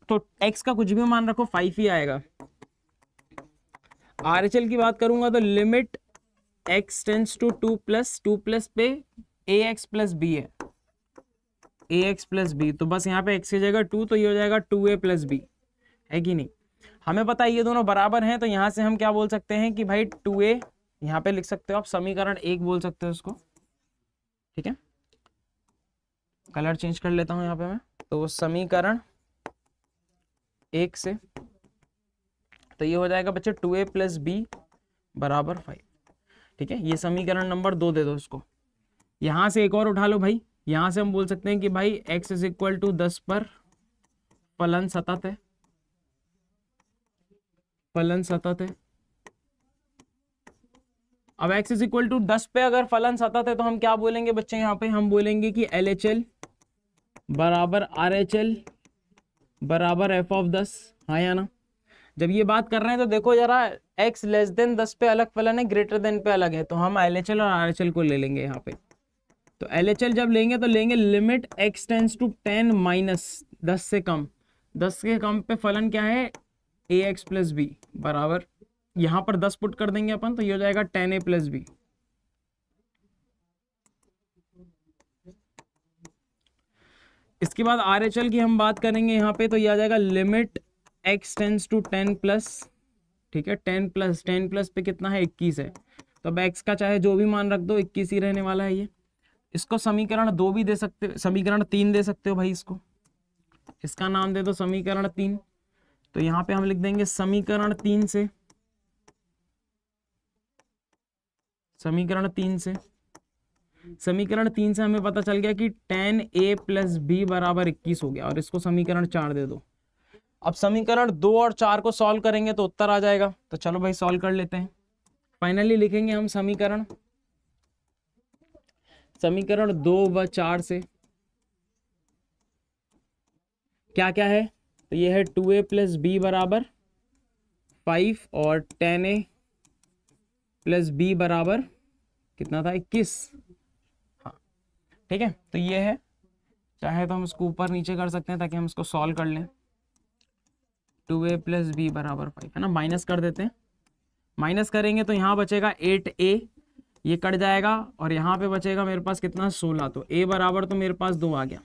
तो एक्स का कुछ भी मान रखो फाइव ही आएगा आर की बात करूंगा तो limit x tends to two plus two plus पे ए एक्स प्लस बी है ए एक्स प्लस बी तो बस यहाँ पे एक्स की जगह टू तो ये हो जाएगा टू ए प्लस बी है कि नहीं हमें पता है ये दोनों बराबर हैं तो यहाँ से हम क्या बोल सकते हैं कि भाई टू ए यहाँ पे लिख सकते हो आप समीकरण एक बोल सकते हो उसको ठीक है कलर चेंज कर लेता हूँ यहाँ पे मैं तो समीकरण एक से तो ये हो जाएगा बच्चे टू ए प्लस बी बराबर फाइव ठीक है ये समीकरण नंबर दो दे दो उसको यहाँ से एक और उठा लो भाई यहाँ से हम बोल सकते हैं कि भाई x इज इक्वल टू दस पर फलन सतत है फलन सतत है अब x इज इक्वल टू दस पे अगर फलन सतत है तो हम क्या बोलेंगे बच्चे यहाँ पे हम बोलेंगे कि एल एच एल बराबर आर एच एल बराबर एफ ऑफ दस हाँ या ना जब ये बात कर रहे हैं तो देखो जरा x लेस देन दस पे अलग फलन है ग्रेटर देन पे अलग है तो हम एल एच एल और आर एच एल को ले लेंगे यहाँ पे तो एल एच एल जब लेंगे तो लेंगे limit x tends to ten minus दस से कम दस के कम पे फलन क्या है ए एक्स प्लस बी बराबर यहां पर दस पुट कर देंगे अपन तो ये हो जाएगा टेन ए प्लस बी इसके बाद आर एच एल की हम बात करेंगे यहां पे तो यह आ जाएगा limit x tends to ten plus ठीक है टेन प्लस टेन प्लस पे कितना है इक्कीस है तो अब एक्स का चाहे जो भी मान रख दो इक्कीस ही रहने वाला है ये इसको समीकरण दो भी दे सकते हो समीकरण तीन दे सकते हो भाई इसको इसका नाम दे दो समीकरण तीन तो यहाँ पे हम लिख देंगे समीकरण तीन से समीकरण तीन से समीकरण तीन से हमें पता चल गया कि टेन ए प्लस बी बराबर इक्कीस हो गया और इसको समीकरण चार दे दो अब समीकरण दो और चार को सॉल्व करेंगे तो उत्तर आ जाएगा तो चलो भाई सॉल्व कर लेते हैं फाइनली लिखेंगे हम समीकरण समीकरण दो व चार से क्या क्या है तो ये है टू ए प्लस बी बराबर फाइव और टेन ए प्लस बी बराबर कितना था इक्कीस हाँ ठीक है तो ये है चाहे तो हम इसको ऊपर नीचे कर सकते हैं ताकि हम इसको सॉल्व कर लें टू ए प्लस बी बराबर फाइव है ना माइनस कर देते हैं माइनस करेंगे तो यहाँ बचेगा एट ए ये कट जाएगा और यहाँ पे बचेगा मेरे पास कितना सोलह तो ए बराबर तो मेरे पास दो आ गया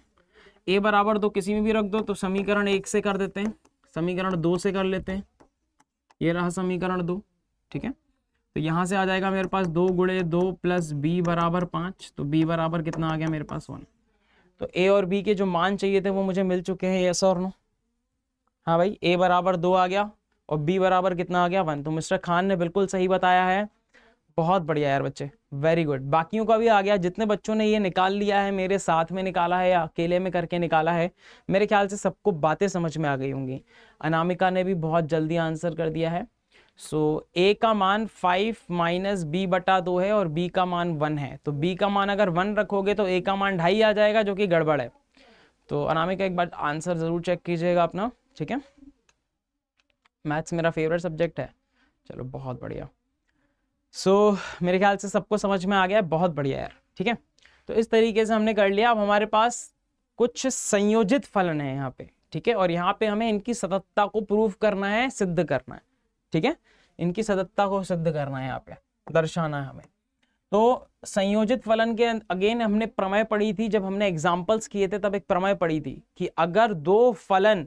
ए बराबर दो किसी में भी रख दो तो समीकरण एक से कर देते हैं समीकरण दो से कर लेते हैं ये रहा समीकरण दो ठीक है तो यहाँ से आ जाएगा मेरे पास दो गुड़े दो प्लस बी बराबर पाँच तो बी बराबर कितना आ गया मेरे पास वन तो ए और बी के जो मान चाहिए थे वो मुझे मिल चुके हैं यस और नो हाँ भाई ए बराबर दो आ गया और बी बराबर कितना आ गया वन तो मिस्टर खान ने बिल्कुल सही बताया है बहुत बढ़िया यार बच्चे वेरी गुड बाकियों का भी आ गया जितने बच्चों ने ये निकाल लिया है मेरे साथ में निकाला है या अकेले में करके निकाला है मेरे ख्याल से सबको बातें समझ में आ गई होंगी अनामिका ने भी बहुत जल्दी आंसर कर दिया है सो so, ए का मान फाइव माइनस बी बटा दो है और बी का मान वन है तो बी का मान अगर वन रखोगे तो ए का मान ढाई आ जाएगा जो कि गड़बड़ है तो अनामिका एक बार आंसर ज़रूर चेक कीजिएगा अपना ठीक है मैथ्स मेरा फेवरेट सब्जेक्ट है चलो बहुत बढ़िया सो so, मेरे ख्याल से सबको समझ में आ गया बहुत बढ़िया यार ठीक है तो इस तरीके से हमने कर लिया अब हमारे पास कुछ संयोजित फलन है यहाँ पे ठीक है और यहाँ पे हमें इनकी सततता को प्रूव करना है सिद्ध करना है ठीक है इनकी सदत्ता को सिद्ध करना है यहाँ पे दर्शाना है हमें तो संयोजित फलन के अगेन अं-, हमने प्रमेय पढ़ी थी जब हमने एग्जाम्पल्स किए थे तब एक प्रमेय पढ़ी थी कि अगर दो फलन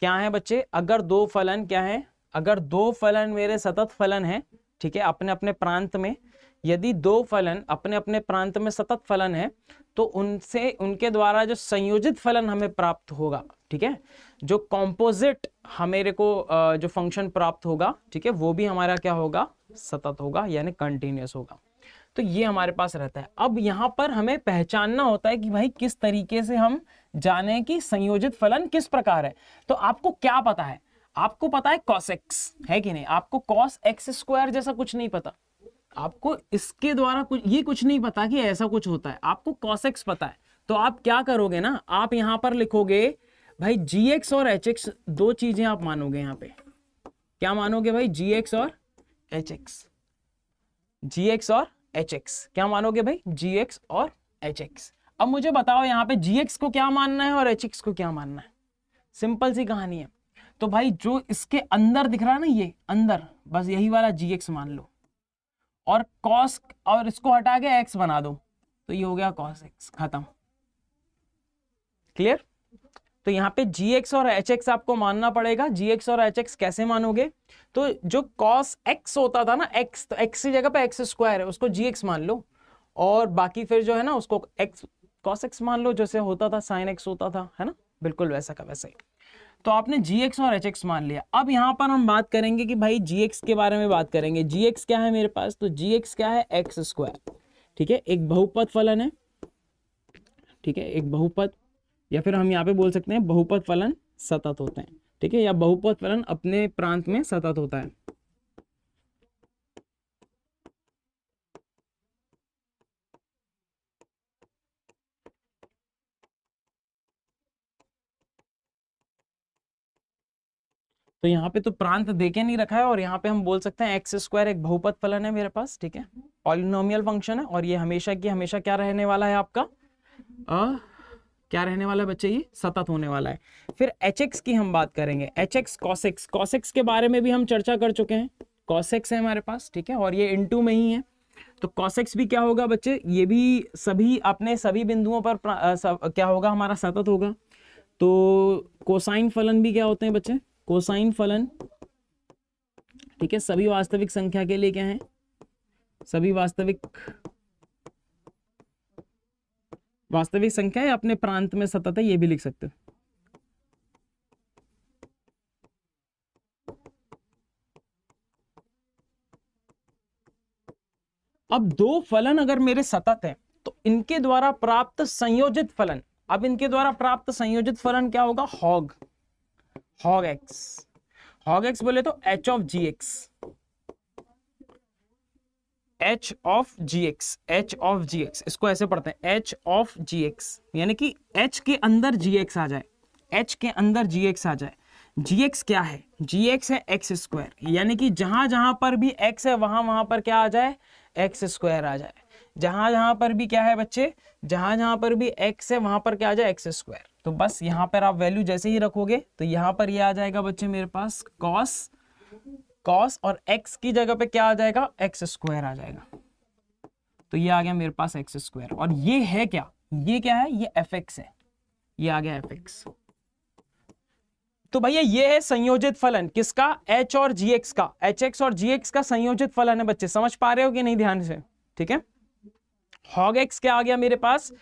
क्या है बच्चे अगर दो फलन क्या है अगर दो फलन मेरे सतत फलन है ठीक है अपने अपने प्रांत में यदि दो फलन अपने अपने प्रांत में सतत फलन है तो उनसे उनके द्वारा जो संयोजित फलन हमें प्राप्त होगा ठीक है जो कॉम्पोजिट हमेरे को जो फंक्शन प्राप्त होगा ठीक है वो भी हमारा क्या होगा सतत होगा यानी कंटिन्यूस होगा तो ये हमारे पास रहता है अब यहाँ पर हमें पहचानना होता है कि भाई किस तरीके से हम जाने कि संयोजित फलन किस प्रकार है तो आपको क्या पता है आपको पता है कॉस एक्स है कि नहीं आपको कॉस एक्स स्क्वायर जैसा कुछ नहीं पता आपको इसके द्वारा कुछ ये कुछ नहीं पता कि ऐसा कुछ होता है आपको कॉस एक्स पता है तो आप क्या करोगे ना आप यहाँ पर लिखोगे भाई जी एक्स और एच एक्स दो चीजें आप मानोगे यहाँ पे क्या मानोगे भाई जी एक्स और एच एक्स जी एक्स और एच एक्स क्या मानोगे भाई जी एक्स और एच एक्स अब मुझे बताओ यहाँ पे जी एक्स को क्या मानना है और एच एक्स को क्या मानना है सिंपल सी कहानी है तो भाई जो इसके अंदर दिख रहा है ना ये अंदर बस यही वाला जी एक्स मान लो और कॉस और इसको हटा के एक्स बना दो तो ये हो गया कॉस एक्स खत्म क्लियर तो यहाँ पे जी एक्स और एच एक्स आपको मानना पड़ेगा जी एक्स और एच एक्स कैसे मानोगे तो जो कॉस एक्स होता था ना एक्स तो एक्स की जगह पे एक्स स्क्वायर है उसको जी एक्स मान लो और बाकी फिर जो है ना उसको एक्स कॉस एक्स मान लो जैसे होता था साइन एक्स होता था है ना बिल्कुल वैसा का वैसा ही तो आपने जी एक्स और एच एक्स मान लिया अब यहाँ पर हम बात करेंगे कि भाई जी एक्स के बारे में बात करेंगे जी एक्स क्या है मेरे पास तो जी एक्स क्या है एक्स स्क्वायर ठीक है एक बहुपद फलन है ठीक है एक बहुपद या फिर हम यहाँ पे बोल सकते हैं बहुपद फलन सतत होते हैं ठीक है या बहुपद फलन अपने प्रांत में सतत होता है तो यहाँ पे तो प्रांत देखे नहीं रखा है और यहाँ पे हम बोल सकते हैं एक्स स्क्वायर एक बहुपद फलन है मेरे पास ठीक है पॉलिनोमियल फंक्शन है और ये हमेशा की हमेशा क्या रहने वाला है आपका आ, क्या रहने वाला है बच्चे ये सतत होने वाला है फिर एच एक्स की हम बात करेंगे एच एक्स कॉसेक्स कॉसेक्स के बारे में भी हम चर्चा कर चुके हैं कॉसेक्स है हमारे पास ठीक है और ये इनटू में ही है तो कॉसेक्स भी क्या होगा बच्चे ये भी सभी अपने सभी बिंदुओं पर आ, सब, क्या होगा हमारा सतत होगा तो कोसाइन फलन भी क्या होते हैं बच्चे कोसाइन फलन ठीक है सभी वास्तविक संख्या के लिए क्या है सभी वास्तविक वास्तविक संख्या है अपने प्रांत में सतत है ये भी लिख सकते हो अब दो फलन अगर मेरे सतत हैं तो इनके द्वारा प्राप्त संयोजित फलन अब इनके द्वारा प्राप्त संयोजित फलन क्या होगा hog hog x hog x बोले तो h of g x h of g x h of g x इसको ऐसे पढ़ते हैं एच ऑफ जी एक्स यानी कि एच के अंदर जी एक्स आ जाए एच के अंदर जी एक्स आ जाए जी एक्स क्या है जी एक्स है एक्स स्क्वायर यानी कि जहां जहां पर भी एक्स है वहां वहां पर क्या आ जाए एक्स स्क्वायर आ जाए जहां जहां पर भी क्या है बच्चे जहां जहां पर भी एक्स है वहां पर क्या आ जाए एक्स स्क्वायर तो बस यहाँ पर आप वैल्यू जैसे ही रखोगे तो यहाँ पर ये यह आ जाएगा बच्चे मेरे पास कॉस कॉस और एक्स की जगह पे क्या आ जाएगा एक्स स्क्वायर आ जाएगा तो ये आ गया मेरे पास एक्स स्क्वायर और ये है क्या ये क्या है ये एफ एक्स है ये आ गया एफ एक्स तो भैया ये है संयोजित फलन किसका एच और जी एक्स का एच एक्स और जी एक्स का संयोजित फलन है बच्चे समझ पा रहे हो कि नहीं ध्यान से ठीक है हॉग एक्स क्या आ गया मेरे पास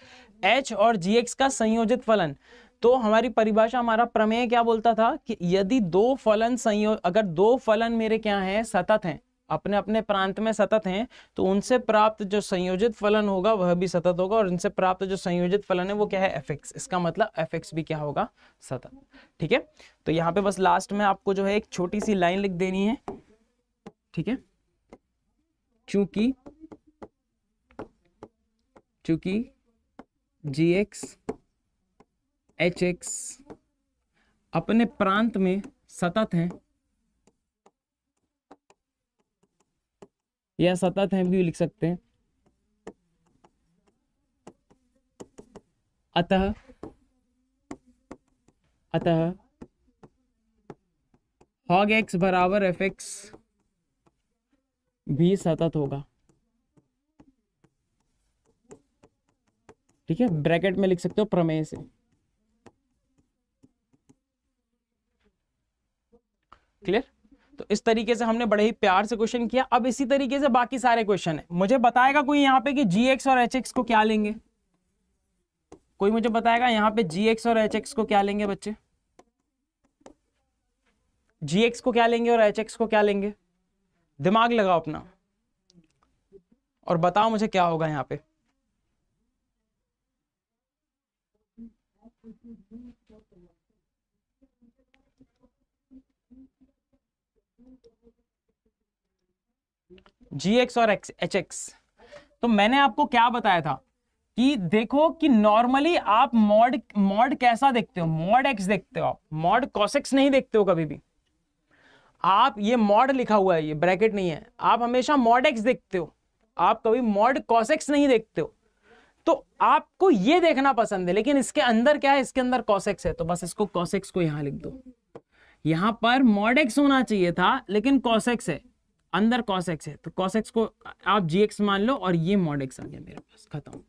एच और जी एक्स का संयोजित फलन तो हमारी परिभाषा हमारा प्रमेय क्या बोलता था कि यदि दो फलन संयोग अगर दो फलन मेरे क्या हैं सतत हैं अपने अपने प्रांत में सतत हैं तो उनसे प्राप्त जो संयोजित फलन होगा वह भी सतत होगा और इनसे प्राप्त जो संयोजित फलन है वो क्या है एफ एक्स इसका मतलब एफ एक्स भी क्या होगा सतत ठीक है तो यहाँ पे बस लास्ट में आपको जो है एक छोटी सी लाइन लिख देनी है ठीक है चूंकि चूंकि जी एक्स एच एक्स अपने प्रांत में सतत हैं या सतत हैं भी लिख सकते हैं अतः अतः हॉग एक्स बराबर एफ एक्स भी सतत होगा ठीक है ब्रैकेट में लिख सकते हो प्रमेय से क्लियर तो इस तरीके से हमने बड़े ही प्यार से क्वेश्चन किया अब इसी तरीके से बाकी सारे क्वेश्चन है मुझे बताएगा कोई यहाँ पे कि जी और एच को क्या लेंगे कोई मुझे बताएगा यहाँ पे जी और एच को क्या लेंगे बच्चे जी को क्या लेंगे और एच को क्या लेंगे दिमाग लगाओ अपना और बताओ मुझे क्या होगा यहाँ पे जी एक्स और एक्स एच एक्स तो मैंने आपको क्या बताया था कि देखो कि नॉर्मली आप मॉड मॉड कैसा देखते हो मॉड एक्स देखते हो आप मॉड कॉसेक्स नहीं देखते हो कभी भी आप ये मॉड लिखा हुआ है ये ब्रैकेट नहीं है आप हमेशा मॉड एक्स देखते हो आप कभी मॉड कॉसेक्स नहीं देखते हो तो आपको ये देखना पसंद है लेकिन इसके अंदर क्या है इसके अंदर कॉसेक्स है तो बस इसको कॉसेक्स को यहां लिख दो यहां पर मॉडेक्स होना चाहिए था लेकिन कॉसेक्स है अंदर कॉसेक्स है तो कॉसेक्स को आप जी एक्स मान लो और ये मॉडेक्स आ गया मेरे पास खत्म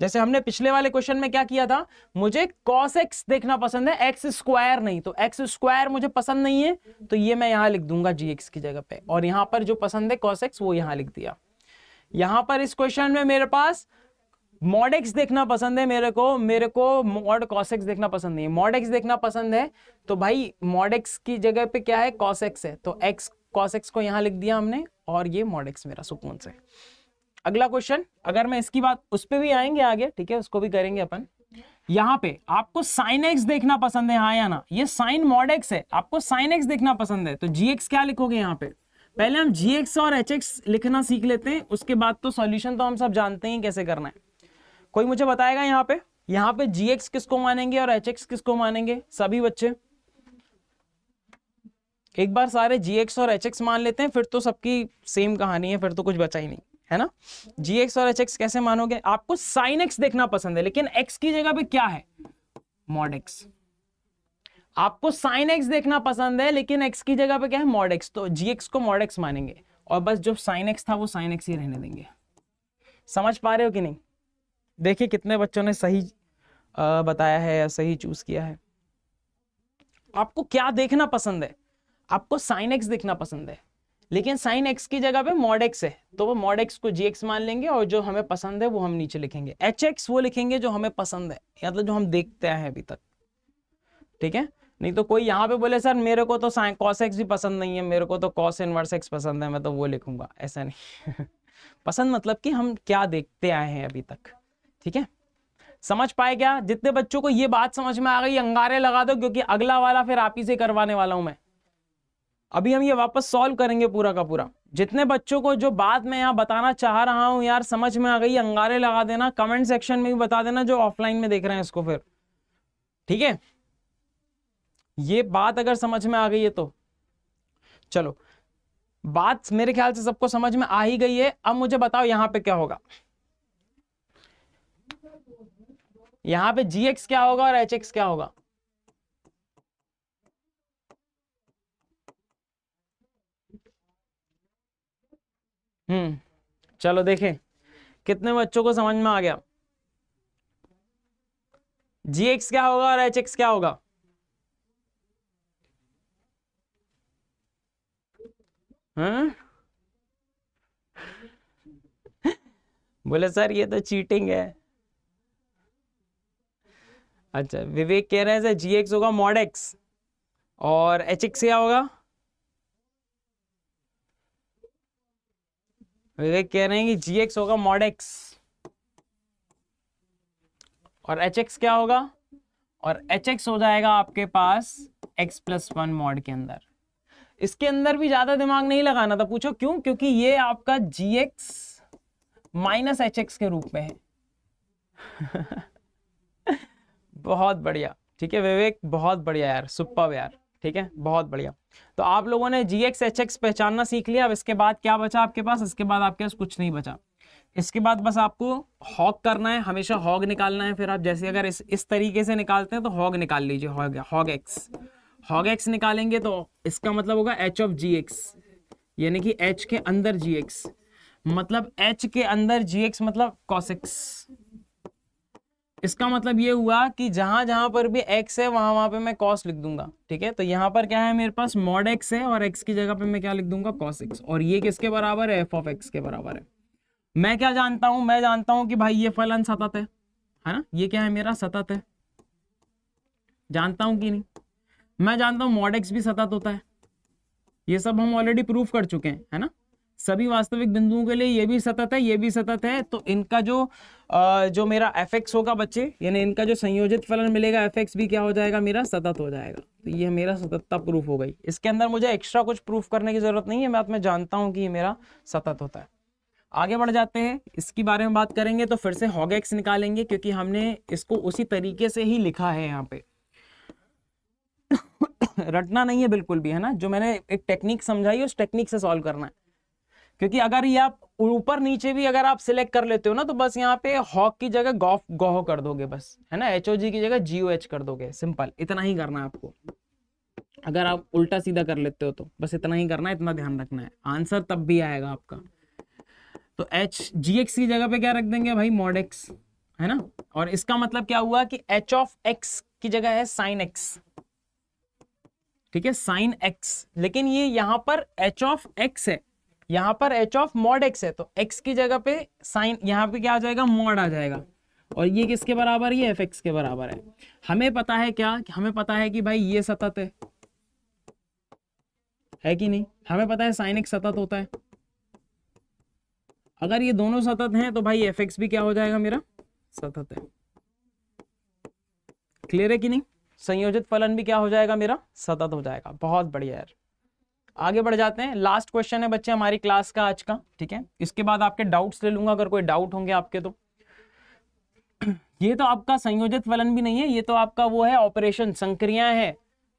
जैसे हमने पिछले वाले क्वेश्चन में क्या किया था मुझे कॉस एक्स देखना पसंद है एक्स स्क्वायर नहीं तो एक्स स्क्वायर मुझे पसंद नहीं है तो ये मैं यहां लिख दूंगा जी एक्स की जगह पे और यहां पर जो पसंद है कॉस एक्स वो यहां लिख दिया यहां पर इस क्वेश्चन में मेरे पास मॉड एक्स देखना पसंद है मेरे को मेरे को मॉड कॉस एक्स देखना पसंद नहीं है मॉड एक्स देखना पसंद है तो भाई मॉड एक्स की जगह पे क्या है कॉस एक्स है तो एक्स कॉस एक्स को यहाँ लिख दिया हमने और ये मॉड एक्स मेरा सुकून से अगला क्वेश्चन अगर मैं इसकी बात उस पर भी आएंगे आगे ठीक है उसको भी करेंगे अपन यहाँ पे आपको साइन एक्स देखना पसंद है हाँ या ना ये साइन मॉड एक्स है आपको साइन एक्स देखना पसंद है तो जी एक्स क्या लिखोगे यहाँ पे पहले हम जी एक्स और एच एक्स लिखना सीख लेते हैं उसके बाद तो सॉल्यूशन तो हम सब जानते हैं कैसे करना है कोई मुझे बताएगा यहाँ पे यहाँ पे जी एक्स किसको मानेंगे और एच एक्स किसको मानेंगे सभी बच्चे एक बार सारे जी एक्स और एच एक्स मान लेते हैं फिर तो सबकी सेम कहानी है फिर तो कुछ बचा ही नहीं है ना जी एक्स और एच एक्स कैसे मानोगे आपको साइन एक्स देखना पसंद है लेकिन एक्स की जगह पे क्या है मॉड एक्स आपको साइन एक्स देखना पसंद है लेकिन एक्स की जगह पे क्या है मॉड एक्स तो जी एक्स को मॉड एक्स मानेंगे और बस जो साइन एक्स था वो साइन एक्स ही रहने देंगे समझ पा रहे हो कि नहीं देखिए कितने बच्चों ने सही बताया है या सही चूज किया है आपको क्या देखना पसंद है आपको साइन एक्स देखना पसंद है लेकिन साइन एक्स की जगह पे मॉड एक्स है तो वो मॉड एक्स को जी एक्स मान लेंगे और जो हमें पसंद है वो हम नीचे लिखेंगे एच एक्स वो लिखेंगे जो हमें पसंद है मतलब जो हम देखते हैं अभी तक ठीक है नहीं तो कोई यहाँ पे बोले सर मेरे को तो साइन कॉस एक्स भी पसंद नहीं है मेरे को तो कॉस इनवर्स एक्स पसंद है मैं तो वो लिखूंगा ऐसा नहीं पसंद मतलब कि हम क्या देखते आए हैं अभी तक ठीक है समझ पाए क्या जितने बच्चों को ये बात समझ में आ गई अंगारे लगा दो क्योंकि अगला वाला फिर आप ही से करवाने वाला हूं मैं अभी हम ये वापस सॉल्व करेंगे पूरा का पूरा जितने बच्चों को जो बात मैं यहाँ बताना चाह रहा हूँ यार समझ में आ गई अंगारे लगा देना कमेंट सेक्शन में भी बता देना जो ऑफलाइन में देख रहे हैं इसको फिर ठीक है ये बात अगर समझ में आ गई है तो चलो बात मेरे ख्याल से सबको समझ में आ ही गई है अब मुझे बताओ यहाँ पे क्या होगा यहां पे जी एक्स क्या होगा और एच एक्स क्या होगा हम्म चलो देखें कितने बच्चों को समझ में आ गया जी एक्स क्या होगा और एच एक्स क्या होगा हम्म बोले सर ये तो चीटिंग है अच्छा विवेक कह रहे हैं जी एक्स होगा मॉड एक्स और एच एक्स क्या होगा विवेक कह रहे हैं कि जी एक्स होगा मॉड एक्स और एच एक्स क्या होगा और एच एक्स हो जाएगा आपके पास एक्स प्लस वन मॉड के अंदर इसके अंदर भी ज्यादा दिमाग नहीं लगाना था पूछो क्यों क्योंकि ये आपका g x minus h x के रूप में है बहुत बढ़िया ठीक है विवेक बहुत बढ़िया यार सुपर यार ठीक है बहुत बढ़िया तो आप लोगों ने जी एक्स एच एक्स पहचानना सीख लिया अब इसके बाद क्या बचा आपके पास इसके बाद आपके पास कुछ नहीं बचा इसके बाद बस आपको हॉग करना है हमेशा हॉग निकालना है फिर आप जैसे अगर इस इस तरीके से निकालते हैं तो हॉग निकाल लीजिए hog hog x hog x निकालेंगे तो इसका मतलब होगा एच ऑफ जी एक्स यानी कि एच के अंदर जी एक्स मतलब एच के अंदर जी एक्स मतलब कॉसिक्स इसका मतलब ये हुआ कि जहां जहां पर भी x है वहां वहां पे मैं cos लिख दूंगा ठीक है तो यहाँ पर क्या है मेरे पास मॉड एक्स है और x की जगह पे मैं क्या लिख दूंगा cos x और ये किसके बराबर है एफ ऑफ एक्स के बराबर है मैं क्या जानता हूं मैं जानता हूं कि भाई ये फलन सतत है है ना ये क्या है मेरा सतत है जानता हूं कि नहीं मैं जानता हूं मॉड एक्स भी सतत होता है ये सब हम ऑलरेडी प्रूफ कर चुके हैं है ना सभी वास्तविक बिंदुओं के लिए ये भी सतत है ये भी सतत है तो इनका जो जो मेरा एफ एक्स होगा बच्चे यानी इनका जो संयोजित फलन मिलेगा एफ एक्स भी क्या हो जाएगा मेरा सतत हो जाएगा तो ये मेरा सततता प्रूफ हो गई इसके अंदर मुझे एक्स्ट्रा कुछ प्रूफ करने की जरूरत नहीं है मैं मैं जानता हूँ कि ये मेरा सतत होता है आगे बढ़ जाते हैं इसके बारे में बात करेंगे तो फिर से हॉगेक्स निकालेंगे क्योंकि हमने इसको उसी तरीके से ही लिखा है यहाँ पे रटना नहीं है बिल्कुल भी है ना जो मैंने एक टेक्निक समझाई उस टेक्निक से सॉल्व करना है क्योंकि अगर ये आप ऊपर नीचे भी अगर आप सिलेक्ट कर लेते हो ना तो बस यहाँ पे हॉक की जगह गॉफ गोह कर दोगे बस है ना एच की जगह जीओ एच कर दोगे सिंपल इतना ही करना है आपको अगर आप उल्टा सीधा कर लेते हो तो बस इतना ही करना है इतना ध्यान रखना है आंसर तब भी आएगा आपका तो एच जी एक्स की जगह पे क्या रख देंगे भाई मॉड एक्स है ना और इसका मतलब क्या हुआ कि एच ऑफ एक्स की जगह है साइन एक्स ठीक है साइन एक्स लेकिन ये यहां पर एच ऑफ एक्स है यहाँ पर एच ऑफ मॉड एक्स है तो एक्स की जगह पे साइन यहाँ पे क्या आ जाएगा मॉड आ जाएगा और ये किसके बराबर ये एफ एक्स के बराबर है हमें पता है क्या हमें पता है कि भाई ये सतत है है कि नहीं हमें पता है साइन एक्स सतत होता है अगर ये दोनों सतत हैं तो भाई एफ एक्स भी क्या हो जाएगा मेरा सतत है क्लियर है कि नहीं संयोजित फलन भी क्या हो जाएगा मेरा सतत हो जाएगा बहुत बढ़िया यार आगे बढ़ जाते हैं लास्ट क्वेश्चन है बच्चे हमारी क्लास का आज का ठीक है इसके बाद आपके डाउट्स ले लूंगा अगर कोई डाउट होंगे आपके तो ये तो आपका संयोजित फलन भी नहीं है ये तो आपका वो है ऑपरेशन संक्रिया है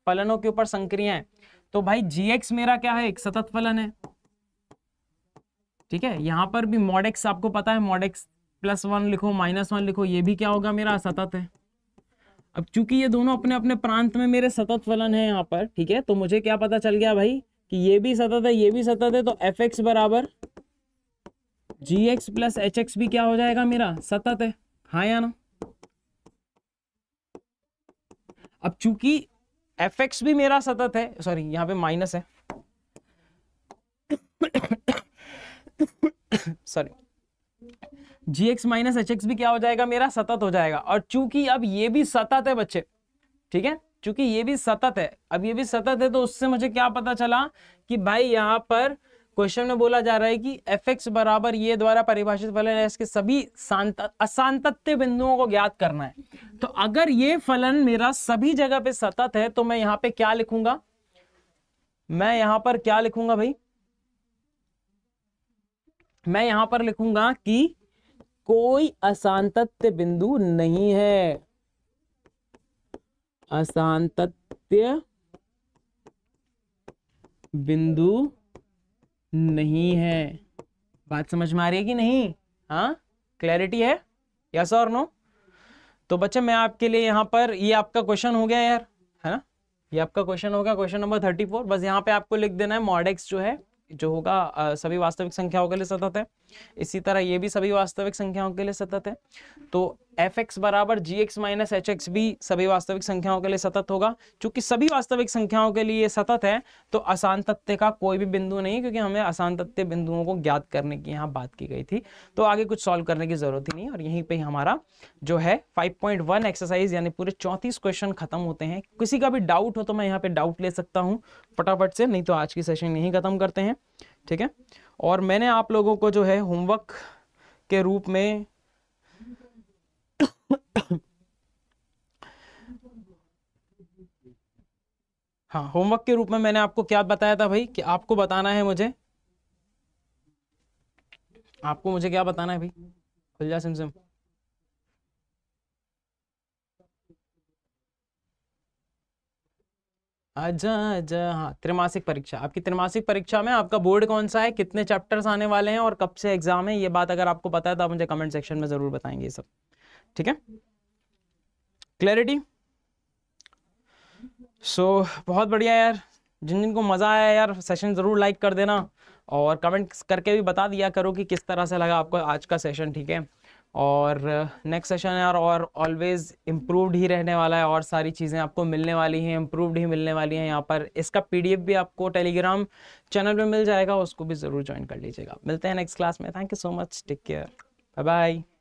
फलनों के ऊपर संक्रिया है तो भाई जीएक्स मेरा क्या है एक सतत फलन है ठीक है यहां पर भी मॉडेक्स आपको पता है मॉडेक्स प्लस वन लिखो माइनस वन लिखो ये भी क्या होगा मेरा सतत है अब चूंकि ये दोनों अपने अपने प्रांत में मेरे सतत फलन है यहाँ पर ठीक है तो मुझे क्या पता चल गया भाई कि ये भी सतत है ये भी सतत है तो एफ एक्स बराबर g x plus h x भी क्या हो जाएगा मेरा सतत है हा या ना अब चूंकि एफ एक्स भी मेरा सतत है सॉरी यहां पे माइनस है sorry g x minus h x भी क्या हो जाएगा मेरा सतत हो जाएगा और चूंकि अब ये भी सतत है बच्चे ठीक है चूंकि ये भी सतत है अब ये भी सतत है तो उससे मुझे क्या पता चला कि भाई यहाँ पर क्वेश्चन में बोला जा रहा है कि एफ एक्स बराबर ये द्वारा परिभाषित फलन है इसके सभी असांतत्य बिंदुओं को ज्ञात करना है तो अगर ये फलन मेरा सभी जगह पे सतत है तो मैं यहाँ पे क्या लिखूंगा मैं यहाँ पर क्या लिखूंगा भाई मैं यहाँ पर लिखूंगा कि कोई असांतत्य बिंदु नहीं है अशांतत्य बिंदु नहीं है बात समझ में आ रही है कि नहीं हाँ क्लैरिटी है यस और नो तो बच्चे मैं आपके लिए यहाँ पर ये आपका क्वेश्चन हो गया यार है ना ये आपका क्वेश्चन हो गया क्वेश्चन नंबर थर्टी फोर बस यहाँ पे आपको लिख देना है मॉडेक्स जो है जो होगा सभी वास्तविक संख्याओं के लिए सतत है इसी तरह ये भी सभी वास्तविक संख्याओं के लिए सतत है तो एफ एक्स बराबर g x minus h x भी सभी वास्तविक संख्याओं के लिए सतत होगा क्योंकि सभी वास्तविक संख्याओं के लिए सतत है तो आसान तथ्य का कोई भी बिंदु नहीं क्योंकि हमें आसान तथ्य बिंदुओं को ज्ञात करने की यहाँ बात की गई थी तो आगे कुछ सॉल्व करने की जरूरत ही नहीं और यहीं पर हमारा जो है फाइव एक्सरसाइज यानी पूरे चौंतीस क्वेश्चन खत्म होते हैं किसी का भी डाउट हो तो मैं यहाँ पे डाउट ले सकता हूँ फटाफट से नहीं तो आज की सेशन यहीं खत्म करते हैं ठीक है और मैंने आप लोगों को जो है होमवर्क के रूप में हाँ होमवर्क के रूप में मैंने आपको क्या बताया था भाई कि आपको बताना है मुझे आपको मुझे क्या बताना है भाई खुल जा सिम अच्छा अच्छा हाँ त्रिमासिक परीक्षा आपकी त्रिमासिक परीक्षा में आपका बोर्ड कौन सा है कितने चैप्टर्स आने वाले हैं और कब से एग्जाम है ये बात अगर आपको पता है तो आप मुझे कमेंट सेक्शन में जरूर बताएंगे ये सब ठीक है क्लैरिटी सो so, बहुत बढ़िया यार जिन जिनको मज़ा आया यार सेशन ज़रूर लाइक कर देना और कमेंट करके भी बता दिया करो कि किस तरह से लगा आपको आज का सेशन ठीक है और नेक्स्ट uh, सेशन यार और ऑलवेज इम्प्रूवड ही रहने वाला है और सारी चीज़ें आपको मिलने वाली हैं इम्प्रूवड ही मिलने वाली हैं यहाँ पर इसका पीडीएफ भी आपको टेलीग्राम चैनल पे मिल जाएगा उसको भी ज़रूर ज्वाइन कर लीजिएगा मिलते हैं नेक्स्ट क्लास में thank you so much take care bye bye